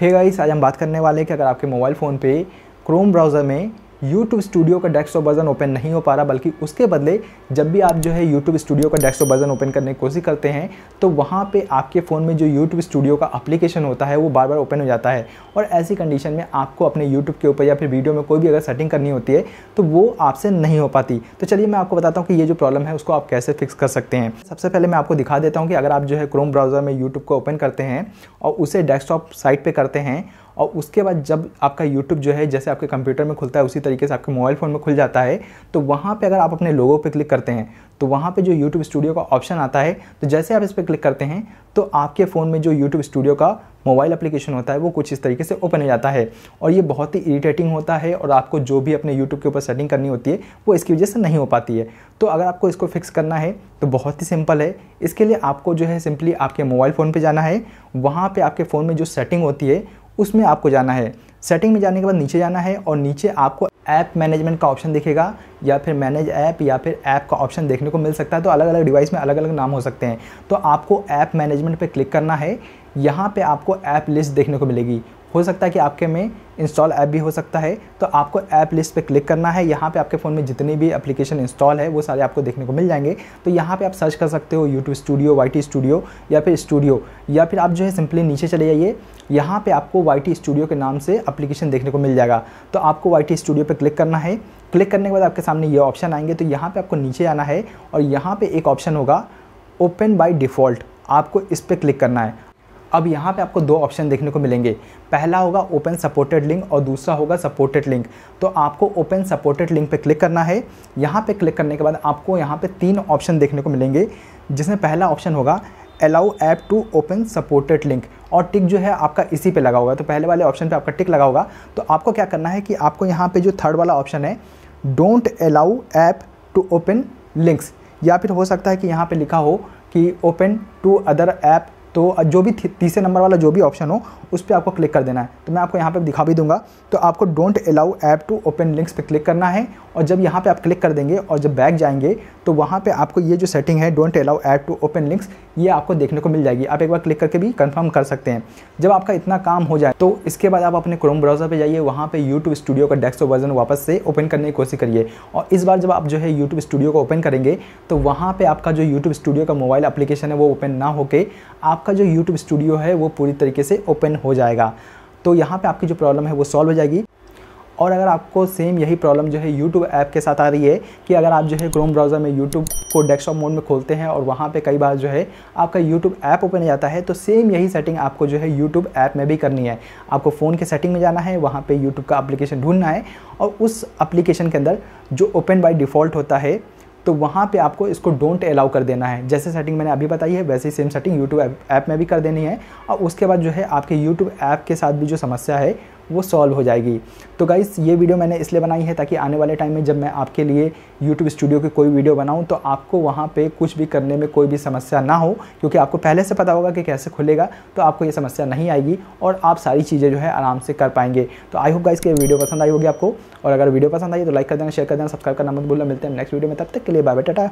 hey guys आज हम बात करने वाले हैं कि अगर आपके मोबाइल फ़ोन पे क्रोम ब्राउज़र में यूट्यूब स्टूडियो का डेस्कटॉप वर्जन ओपन नहीं हो पा रहा बल्कि उसके बदले जब भी आप जो है यूट्यूब स्टूडियो का डेस्कटॉप वर्जन ओपन करने की कोशिश करते हैं तो वहाँ पर आपके फ़ोन में जो यूट्यूब स्टूडियो का अप्लीकेशन होता है वो बार बार ओपन हो जाता है और ऐसी कंडीशन में आपको अपने यूट्यूब के ऊपर या फिर वीडियो में कोई भी अगर सेटिंग करनी होती है तो वो आपसे नहीं हो पाती तो चलिए मैं आपको बताता हूँ कि ये जो प्रॉब्लम है उसको आप कैसे फिक्स कर सकते हैं सबसे पहले मैं आपको दिखा देता हूँ कि अगर आप जो है क्रोम ब्राउज़र में यूट्यूब को ओपन करते हैं और उसे डेस्कटॉप साइट पर करते हैं और उसके बाद जब आपका यूट्यूब जो है जैसे आपके कंप्यूटर में खुलता है उसी तरीके से आपके मोबाइल फ़ोन में खुल जाता है तो वहाँ पर अगर आप अपने लोगों पर क्लिक करते हैं तो वहाँ पर जो यूट्यूब स्टूडियो का ऑप्शन आता है तो जैसे आप इस पर क्लिक करते हैं तो आपके फ़ोन में जो यूट्यूब स्टूडियो का मोबाइल एप्लीकेशन होता है वो कुछ इस तरीके से ओपन हो जाता है और ये बहुत ही इरीटेटिंग होता है और आपको जो भी अपने यूट्यूब के ऊपर सेटिंग करनी होती है वो इसकी वजह से नहीं हो पाती है तो अगर आपको इसको फिक्स करना है तो बहुत ही सिंपल है इसके लिए आपको जो है सिंपली आपके मोबाइल फ़ोन पर जाना है वहाँ पर आपके फ़ोन में जो सेटिंग होती है उसमें आपको जाना है सेटिंग में जाने के बाद नीचे जाना है और नीचे आपको ऐप मैनेजमेंट का ऑप्शन दिखेगा या फिर मैनेज ऐप या फिर ऐप का ऑप्शन देखने को मिल सकता है तो अलग अलग डिवाइस में अलग अलग नाम हो सकते हैं तो आपको ऐप मैनेजमेंट पर क्लिक करना है यहाँ पे आपको ऐप लिस्ट देखने को मिलेगी हो सकता है कि आपके में इंस्टॉल ऐप भी हो सकता है तो आपको ऐप लिस्ट पे क्लिक करना है यहाँ पे आपके फ़ोन में जितनी भी एप्लीकेशन इंस्टॉल है वो सारे आपको देखने को मिल जाएंगे तो यहाँ पे आप सर्च कर सकते हो यूट्यूब स्टूडियो वाई स्टूडियो या फिर स्टूडियो या फिर आप जो है सिंपली नीचे चले जाइए यहाँ पर आपको वाई स्टूडियो के नाम से अप्लीकेशन देखने को मिल जाएगा तो आपको वाई स्टूडियो पर क्लिक करना है क्लिक करने के बाद आपके सामने ये ऑप्शन आएंगे तो यहाँ पर आपको नीचे आना है और यहाँ पर एक ऑप्शन होगा ओपन बाई डिफ़ॉल्ट आपको इस पर क्लिक करना है अब यहाँ पे आपको दो ऑप्शन देखने को मिलेंगे पहला होगा ओपन सपोर्टेड लिंक और दूसरा होगा सपोर्टेड लिंक तो आपको ओपन सपोर्टेड लिंक पे क्लिक करना है यहाँ पे क्लिक करने के बाद आपको यहाँ पे तीन ऑप्शन देखने को मिलेंगे जिसमें पहला ऑप्शन होगा allow app to open supported link और टिक जो है आपका इसी पर लगा होगा तो पहले वाले ऑप्शन पर आपका टिक लगा होगा तो आपको क्या करना है कि आपको यहाँ पर जो थर्ड वाला ऑप्शन है don't allow app to open links या फिर हो सकता है कि यहाँ पर लिखा हो कि ओपन टू अदर ऐप तो जो भी तीसरे नंबर वाला जो भी ऑप्शन हो उस पर आपको क्लिक कर देना है तो मैं आपको यहाँ पर दिखा भी दूंगा तो आपको don't allow app to open links पर क्लिक करना है और जब यहाँ पर आप क्लिक कर देंगे और जब बैक जाएंगे तो वहाँ पर आपको ये जो सेटिंग है don't allow app to open links ये आपको देखने को मिल जाएगी आप एक बार क्लिक करके भी कन्फर्म कर सकते हैं जब आपका इतना काम हो जाए तो इसके बाद आप अपने क्रोम ब्राउज़र पर जाइए वहाँ पर यूट्यूब स्टूडियो का डेस्कटॉप वर्जन वापस से ओपन करने की कोशिश करिए और इस बार जब आप जो है यूट्यूब स्टूडियो को ओपन करेंगे तो वहाँ पर आपका जो यूट्यूब स्टूडियो का मोबाइल एप्लीकेशन है वो ओपन ना होकर आप आपका जो यूट्यूब स्टूडियो है वो पूरी तरीके से ओपन हो जाएगा तो यहाँ पे आपकी जो प्रॉब्लम है वो सॉल्व हो जाएगी और अगर आपको सेम यही प्रॉब्लम जो है यूट्यूब ऐप के साथ आ रही है कि अगर आप जो है क्रोम ब्राउज़र में यूट्यूब को डेस्कटॉप मोड में खोलते हैं और वहाँ पे कई बार जो है आपका यूट्यूब ऐप ओपन हो जाता है तो सेम यही सेटिंग आपको जो है यूट्यूब ऐप में भी करनी है आपको फ़ोन के सेटिंग में जाना है वहाँ पर यूट्यूब का एप्लीकेशन ढूंढना है और उस अप्लीकेशन के अंदर जो ओपन बाई डिफ़ॉल्ट होता है तो वहाँ पे आपको इसको डोंट अलाउ कर देना है जैसे सेटिंग मैंने अभी बताई है वैसे ही सेम सेटिंग यूट्यूब ऐप में भी कर देनी है और उसके बाद जो है आपके यूट्यूब ऐप के साथ भी जो समस्या है वो सॉल्व हो जाएगी तो गाइस ये वीडियो मैंने इसलिए बनाई है ताकि आने वाले टाइम में जब मैं आपके लिए यूट्यूब स्टूडियो की कोई वीडियो बनाऊँ तो आपको वहाँ पर कुछ भी करने में कोई भी समस्या ना हो क्योंकि आपको पहले से पता होगा कि कैसे खुलेगा तो आपको ये समस्या नहीं आएगी और आप सारी चीज़ें जो है आराम से कर पाएंगे तो आई होप गाइस की वीडियो पसंद आई होगी आपको और अगर वीडियो पसंद आई तो लाइक कर देना शेयर कर देना सब्सक्राइब करना मत भूलना मिलते हैं नेक्स्ट वीडियो में तब तक के लिए बाय बाय टाटा